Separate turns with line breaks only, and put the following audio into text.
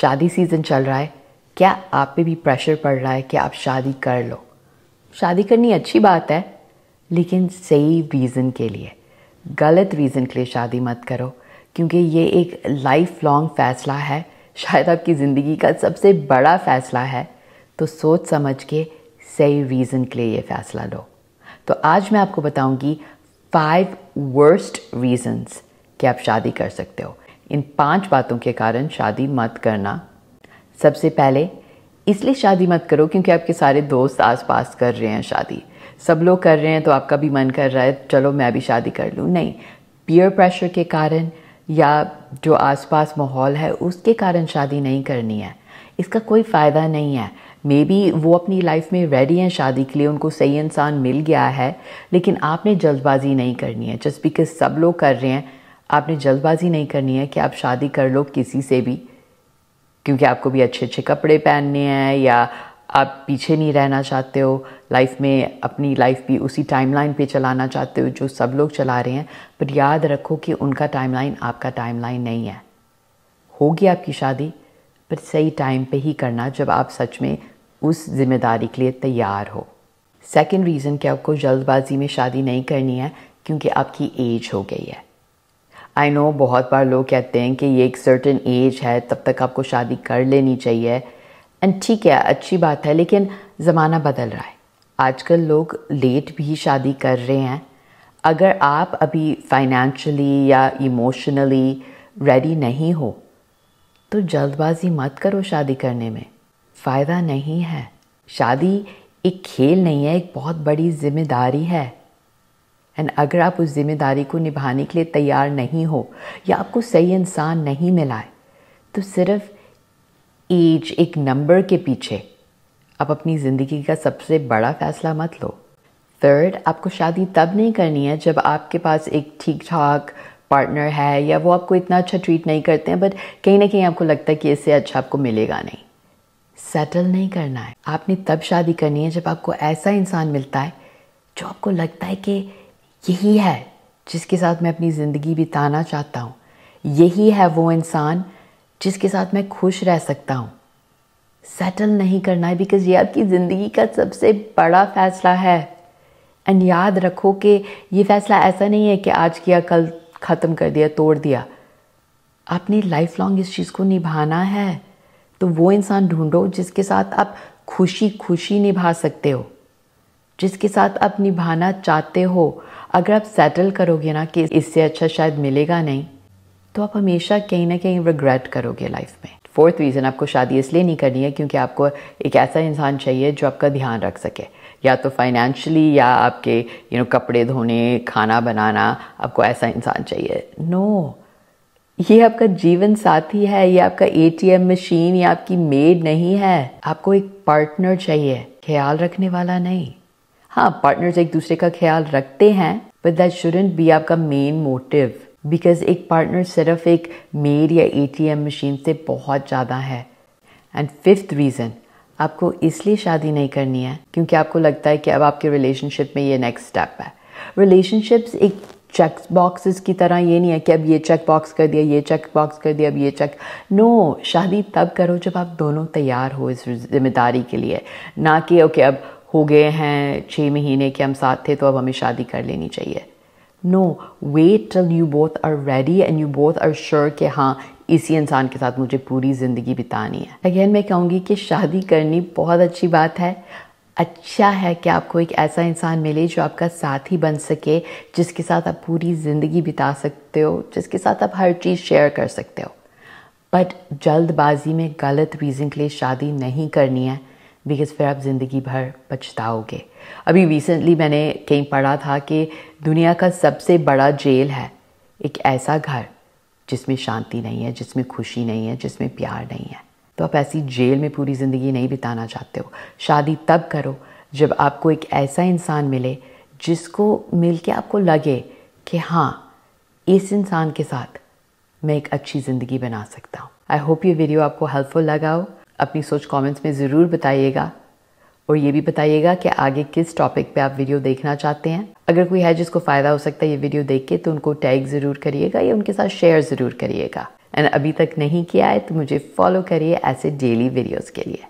शादी सीज़न चल रहा है क्या आप पे भी प्रेशर पड़ रहा है कि आप शादी कर लो शादी करनी अच्छी बात है लेकिन सही रीज़न के लिए गलत रीज़न के लिए शादी मत करो क्योंकि ये एक लाइफ लॉन्ग फ़ैसला है शायद आपकी ज़िंदगी का सबसे बड़ा फ़ैसला है तो सोच समझ के सही रीज़न के लिए ये फ़ैसला लो तो आज मैं आपको बताऊंगी फाइव वर्स्ट रीजंस कि आप शादी कर सकते हो इन पांच बातों के कारण शादी मत करना सबसे पहले इसलिए शादी मत करो क्योंकि आपके सारे दोस्त आसपास कर रहे हैं शादी सब लोग कर रहे हैं तो आपका भी मन कर रहा है चलो मैं भी शादी कर लूँ नहीं पीयर प्रेशर के कारण या जो आसपास माहौल है उसके कारण शादी नहीं करनी है इसका कोई फ़ायदा नहीं है मे बी वो अपनी लाइफ में रेडी हैं शादी के लिए उनको सही इंसान मिल गया है लेकिन आपने जल्दबाजी नहीं करनी है जस्ट बिकॉज सब लोग कर रहे हैं आपने जल्दबाजी नहीं करनी है कि आप शादी कर लो किसी से भी क्योंकि आपको भी अच्छे अच्छे कपड़े पहनने हैं या आप पीछे नहीं रहना चाहते हो लाइफ में अपनी लाइफ भी उसी टाइमलाइन पे चलाना चाहते हो जो सब लोग चला रहे हैं पर याद रखो कि उनका टाइमलाइन आपका टाइमलाइन नहीं है होगी आपकी शादी पर सही टाइम पे ही करना जब आप सच में उस जिम्मेदारी के लिए तैयार हो सेकेंड रीज़न कि आपको जल्दबाजी में शादी नहीं करनी है क्योंकि आपकी एज हो गई है आई नो बहुत बार लोग कहते हैं कि ये एक सर्टन एज है तब तक आपको शादी कर लेनी चाहिए एंड ठीक है अच्छी बात है लेकिन ज़माना बदल रहा है आजकल लोग लेट भी शादी कर रहे हैं अगर आप अभी फाइनेंशली या इमोशनली रेडी नहीं हो तो जल्दबाजी मत करो शादी करने में फ़ायदा नहीं है शादी एक खेल नहीं है एक बहुत बड़ी जिम्मेदारी है एंड अगर आप उस जिम्मेदारी को निभाने के लिए तैयार नहीं हो या आपको सही इंसान नहीं मिला है तो सिर्फ एज एक नंबर के पीछे आप अपनी ज़िंदगी का सबसे बड़ा फैसला मत लो थर्ड आपको शादी तब नहीं करनी है जब आपके पास एक ठीक ठाक पार्टनर है या वो आपको इतना अच्छा ट्रीट नहीं करते हैं बट कहीं ना कहीं आपको लगता है कि इससे अच्छा आपको मिलेगा नहीं सेटल नहीं करना है आपने तब शादी करनी है जब आपको ऐसा इंसान मिलता है जो आपको लगता है कि यही है जिसके साथ मैं अपनी ज़िंदगी बिताना चाहता हूँ यही है वो इंसान जिसके साथ मैं खुश रह सकता हूँ सेटल नहीं करना है बिकॉज ये आपकी ज़िंदगी का सबसे बड़ा फैसला है एंड याद रखो कि ये फ़ैसला ऐसा नहीं है कि आज किया कल ख़त्म कर दिया तोड़ दिया आपने लाइफ लॉन्ग इस चीज़ को निभाना है तो वो इंसान ढूंढो जिसके साथ आप खुशी खुशी निभा सकते हो जिसके साथ आप निभाना चाहते हो अगर आप सेटल करोगे ना कि इससे अच्छा शायद मिलेगा नहीं तो आप हमेशा कहीं ना कहीं रिग्रेट करोगे लाइफ में फोर्थ रीज़न आपको शादी इसलिए नहीं करनी है क्योंकि आपको एक ऐसा इंसान चाहिए जो आपका ध्यान रख सके या तो फाइनेंशियली या आपके यू you नो know, कपड़े धोने खाना बनाना आपको ऐसा इंसान चाहिए नो no. ये आपका जीवन साथी है ये आपका एटीएम मशीन या आपकी मेड नहीं है आपको एक पार्टनर चाहिए ख्याल रखने वाला नहीं हाँ पार्टनर्स एक दूसरे का ख्याल रखते हैं बट दैट शुडेंट बी आपका मेन मोटिव बिकॉज एक पार्टनर सिर्फ एक मेड या एम मशीन से बहुत ज़्यादा है एंड फिफ्थ रीज़न आपको इसलिए शादी नहीं करनी है क्योंकि आपको लगता है कि अब आपके रिलेशनशिप में ये नेक्स्ट स्टेप है रिलेशनशिप्स एक चेक बॉक्सेस की तरह ये नहीं है कि अब ये चेक बॉक्स कर दिया ये चेक बॉक्स कर दिया अब ये चेक नो no, शादी तब करो जब आप दोनों तैयार हो इस जिम्मेदारी के लिए ना कि ओके okay, अब हो गए हैं छः महीने के हम साथ थे तो अब हमें शादी कर लेनी चाहिए no wait till you both are ready and you both are sure कि हाँ इसी इंसान के साथ मुझे पूरी ज़िंदगी बितानी है अगेन मैं कहूँगी कि शादी करनी बहुत अच्छी बात है अच्छा है कि आपको एक ऐसा इंसान मिले जो आपका साथी बन सके जिसके साथ आप पूरी ज़िंदगी बिता सकते हो जिसके साथ आप हर चीज़ शेयर कर सकते हो बट जल्दबाजी में गलत रीज़न के लिए शादी नहीं करनी है बिकॉज़ फिर आप ज़िंदगी भर पछताओगे अभी रिसेंटली मैंने कहीं पढ़ा था कि दुनिया का सबसे बड़ा जेल है एक ऐसा घर जिसमें शांति नहीं है जिसमें खुशी नहीं है जिसमें प्यार नहीं है तो आप ऐसी जेल में पूरी ज़िंदगी नहीं बिताना चाहते हो शादी तब करो जब आपको एक ऐसा इंसान मिले जिसको मिल के आपको लगे कि हाँ इस इंसान के साथ मैं एक अच्छी ज़िंदगी बना सकता हूँ आई होप ये वीडियो आपको हेल्पफुल लगा हो अपनी सोच कमेंट्स में ज़रूर बताइएगा और ये भी बताइएगा कि आगे किस टॉपिक पे आप वीडियो देखना चाहते हैं अगर कोई है जिसको फ़ायदा हो सकता है ये वीडियो देख के तो उनको टैग ज़रूर करिएगा या उनके साथ शेयर ज़रूर करिएगा एंड अभी तक नहीं किया है तो मुझे फॉलो करिए ऐसे डेली वीडियोज़ के लिए